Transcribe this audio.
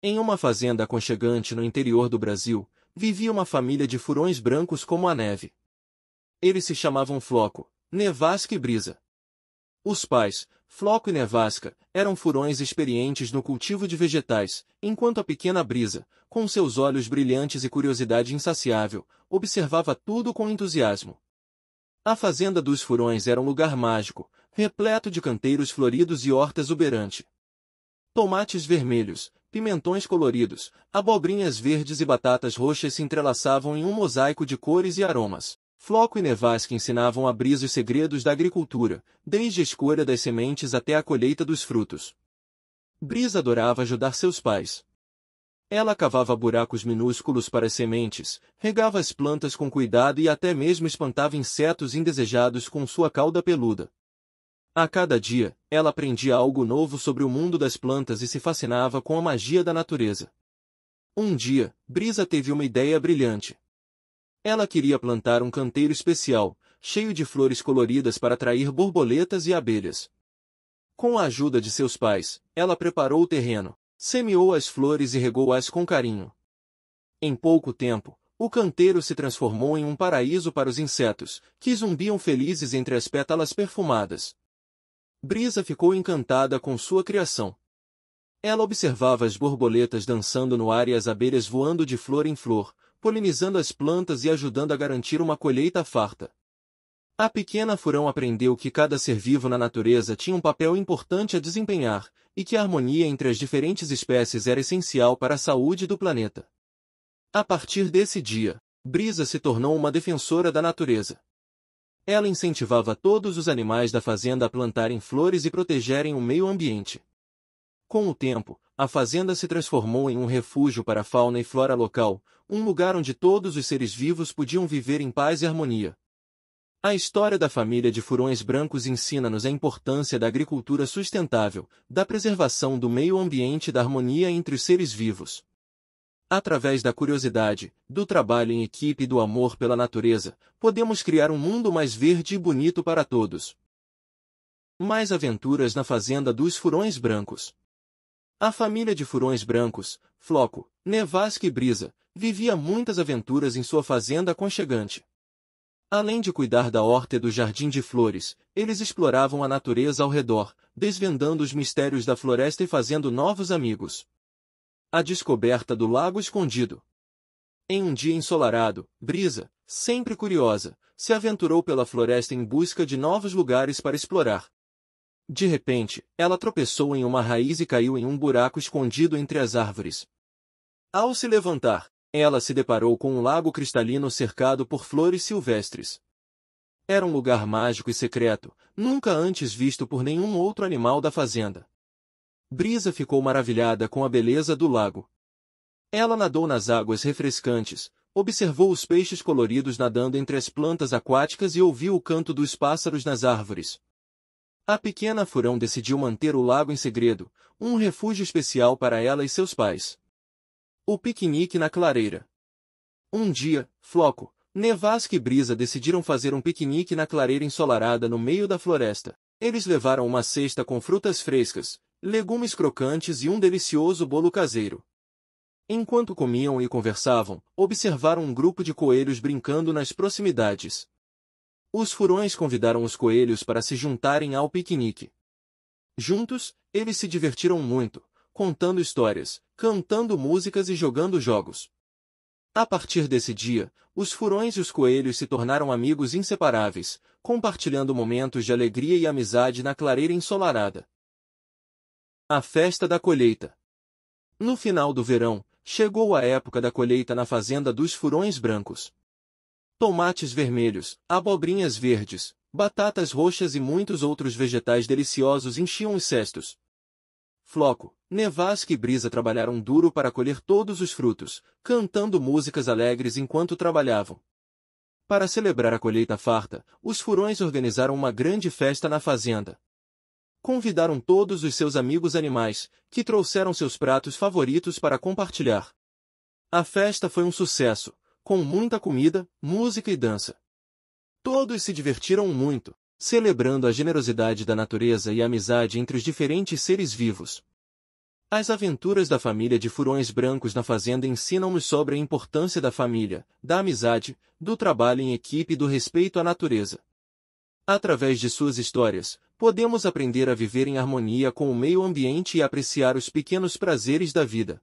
Em uma fazenda aconchegante no interior do Brasil, vivia uma família de furões brancos como a neve. Eles se chamavam Floco, Nevasca e Brisa. Os pais, Floco e Nevasca, eram furões experientes no cultivo de vegetais, enquanto a pequena Brisa, com seus olhos brilhantes e curiosidade insaciável, observava tudo com entusiasmo. A fazenda dos furões era um lugar mágico, repleto de canteiros floridos e horta exuberante. Tomates vermelhos, pimentões coloridos, abobrinhas verdes e batatas roxas se entrelaçavam em um mosaico de cores e aromas. Floco e nevasca ensinavam a brisa os segredos da agricultura, desde a escolha das sementes até a colheita dos frutos. Brisa adorava ajudar seus pais. Ela cavava buracos minúsculos para as sementes, regava as plantas com cuidado e até mesmo espantava insetos indesejados com sua cauda peluda. A cada dia, ela aprendia algo novo sobre o mundo das plantas e se fascinava com a magia da natureza. Um dia, Brisa teve uma ideia brilhante. Ela queria plantar um canteiro especial, cheio de flores coloridas para atrair borboletas e abelhas. Com a ajuda de seus pais, ela preparou o terreno, semeou as flores e regou-as com carinho. Em pouco tempo, o canteiro se transformou em um paraíso para os insetos, que zumbiam felizes entre as pétalas perfumadas. Brisa ficou encantada com sua criação. Ela observava as borboletas dançando no ar e as abelhas voando de flor em flor, polinizando as plantas e ajudando a garantir uma colheita farta. A pequena Furão aprendeu que cada ser vivo na natureza tinha um papel importante a desempenhar e que a harmonia entre as diferentes espécies era essencial para a saúde do planeta. A partir desse dia, Brisa se tornou uma defensora da natureza. Ela incentivava todos os animais da fazenda a plantarem flores e protegerem o meio ambiente. Com o tempo, a fazenda se transformou em um refúgio para a fauna e flora local, um lugar onde todos os seres vivos podiam viver em paz e harmonia. A história da família de furões brancos ensina-nos a importância da agricultura sustentável, da preservação do meio ambiente e da harmonia entre os seres vivos. Através da curiosidade, do trabalho em equipe e do amor pela natureza, podemos criar um mundo mais verde e bonito para todos. Mais aventuras na Fazenda dos Furões Brancos. A família de furões brancos, Floco, Nevasca e Brisa, vivia muitas aventuras em sua fazenda aconchegante. Além de cuidar da horta e do jardim de flores, eles exploravam a natureza ao redor, desvendando os mistérios da floresta e fazendo novos amigos. A descoberta do lago escondido. Em um dia ensolarado, Brisa, sempre curiosa, se aventurou pela floresta em busca de novos lugares para explorar. De repente, ela tropeçou em uma raiz e caiu em um buraco escondido entre as árvores. Ao se levantar, ela se deparou com um lago cristalino cercado por flores silvestres. Era um lugar mágico e secreto, nunca antes visto por nenhum outro animal da fazenda. Brisa ficou maravilhada com a beleza do lago. Ela nadou nas águas refrescantes, observou os peixes coloridos nadando entre as plantas aquáticas e ouviu o canto dos pássaros nas árvores. A pequena furão decidiu manter o lago em segredo, um refúgio especial para ela e seus pais. O piquenique na clareira. Um dia, Floco, Nevasca e Brisa decidiram fazer um piquenique na clareira ensolarada no meio da floresta. Eles levaram uma cesta com frutas frescas, legumes crocantes e um delicioso bolo caseiro. Enquanto comiam e conversavam, observaram um grupo de coelhos brincando nas proximidades. Os furões convidaram os coelhos para se juntarem ao piquenique. Juntos, eles se divertiram muito, contando histórias, cantando músicas e jogando jogos. A partir desse dia, os furões e os coelhos se tornaram amigos inseparáveis, compartilhando momentos de alegria e amizade na clareira ensolarada. A festa da colheita. No final do verão, chegou a época da colheita na fazenda dos furões brancos. Tomates vermelhos, abobrinhas verdes, batatas roxas e muitos outros vegetais deliciosos enchiam os cestos. Floco, Nevasque e Brisa trabalharam duro para colher todos os frutos, cantando músicas alegres enquanto trabalhavam. Para celebrar a colheita farta, os furões organizaram uma grande festa na fazenda. Convidaram todos os seus amigos animais, que trouxeram seus pratos favoritos para compartilhar. A festa foi um sucesso, com muita comida, música e dança. Todos se divertiram muito, celebrando a generosidade da natureza e a amizade entre os diferentes seres vivos. As aventuras da família de furões brancos na fazenda ensinam-nos sobre a importância da família, da amizade, do trabalho em equipe e do respeito à natureza. Através de suas histórias, podemos aprender a viver em harmonia com o meio ambiente e apreciar os pequenos prazeres da vida.